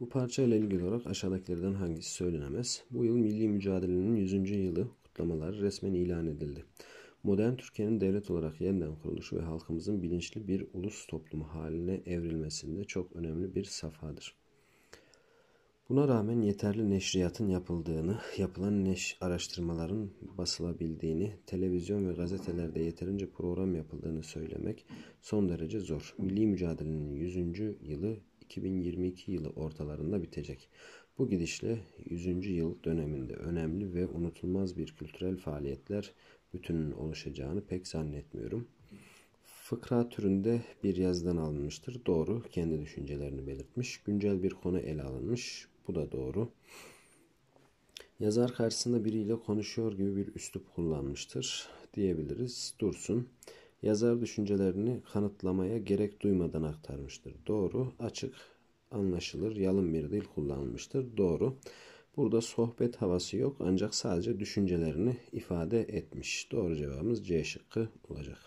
Bu parça ile ilgili olarak aşağıdakilerden hangisi söylenemez? Bu yıl milli mücadelenin 100. yılı kutlamaları resmen ilan edildi. Modern Türkiye'nin devlet olarak yeniden kuruluşu ve halkımızın bilinçli bir ulus toplumu haline evrilmesinde çok önemli bir safhadır. Buna rağmen yeterli neşriyatın yapıldığını, yapılan neş araştırmaların basılabildiğini, televizyon ve gazetelerde yeterince program yapıldığını söylemek son derece zor. Milli mücadelenin 100. yılı 2022 yılı ortalarında bitecek. Bu gidişle 100. yıl döneminde önemli ve unutulmaz bir kültürel faaliyetler bütünün oluşacağını pek zannetmiyorum. Fıkra türünde bir yazıdan alınmıştır. Doğru. Kendi düşüncelerini belirtmiş. Güncel bir konu ele alınmış. Bu da doğru. Yazar karşısında biriyle konuşuyor gibi bir üslup kullanmıştır diyebiliriz. Dursun yazar düşüncelerini kanıtlamaya gerek duymadan aktarmıştır. Doğru, açık, anlaşılır, yalın bir dil kullanılmıştır. Doğru. Burada sohbet havası yok ancak sadece düşüncelerini ifade etmiş. Doğru cevabımız C şıkkı olacak.